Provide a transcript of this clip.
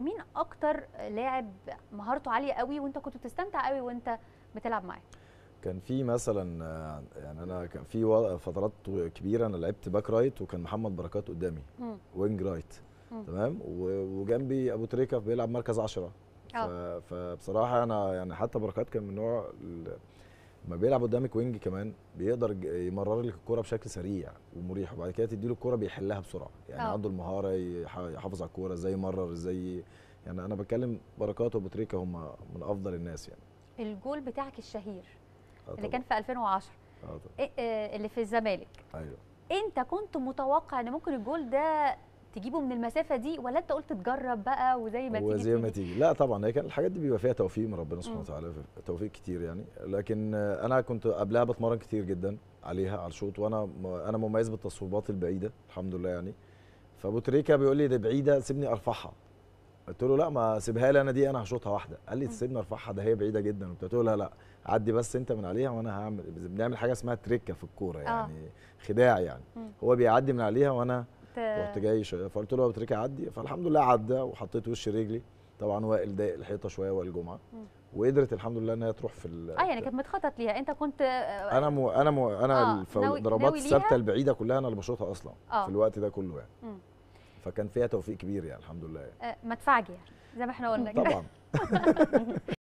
مين اكتر لاعب مهارته عاليه قوي وانت كنت بتستمتع قوي وانت بتلعب معاه كان في مثلا آه، يعني انا كان في فترات كبيره انا لعبت باك رايت وكان محمد بركات قدامي وينج رايت تمام وجنبي ابو تريكه بيلعب مركز 10 آه. فبصراحه انا يعني حتى بركات كان من نوع لما بيلعب قدامك وينج كمان بيقدر يمرر لك الكوره بشكل سريع ومريح وبعد كده تديله الكوره بيحلها بسرعه يعني أوه. عنده المهاره يحافظ على الكوره ازاي يمرر ازاي يعني انا بتكلم بركات وابو تريكه هم من افضل الناس يعني الجول بتاعك الشهير آه اللي كان في 2010 آه طبعا. آه، اللي في الزمالك ايوه انت كنت متوقع ان ممكن الجول ده تجيبه من المسافه دي ولا انت قلت تجرب بقى وزي ما تيجي وزي ما تيجي لا طبعا هي كان الحاجات دي بيبقى فيها توفيق من ربنا سبحانه وتعالى توفيق كتير يعني لكن انا كنت قبلها بتمرن كتير جدا عليها على الشوط وانا انا مميز بالتصويبات البعيده الحمد لله يعني فابو تريكه بيقول لي دي بعيده سيبني ارفعها قلت له لا ما سيبها لي انا دي انا هشوطها واحده قال لي سيبني ارفعها ده هي بعيده جدا قلت له لا لا عدي بس انت من عليها وانا هعمل بنعمل حاجه اسمها تريكه في الكوره آه. يعني آه. خداع يعني م. هو بيعدي من عليها وانا رحت آه، جاي فقلت له بتركي عدي فالحمد لله عدى وحطيت وش رجلي طبعا وائل ضايق الحيطه شويه وائل جمعه وقدرت الحمد لله انها تروح في ال اه يعني كانت متخطط ليها انت كنت آه، آه، انا مو انا مو انا آه الضربات الثابته البعيده كلها انا اللي بشوطها اصلا آه في الوقت ده كله يعني مم. فكان فيها توفيق كبير يعني الحمد لله يعني. آه مدفعجي يعني، زي ما احنا قلنا كده طبعا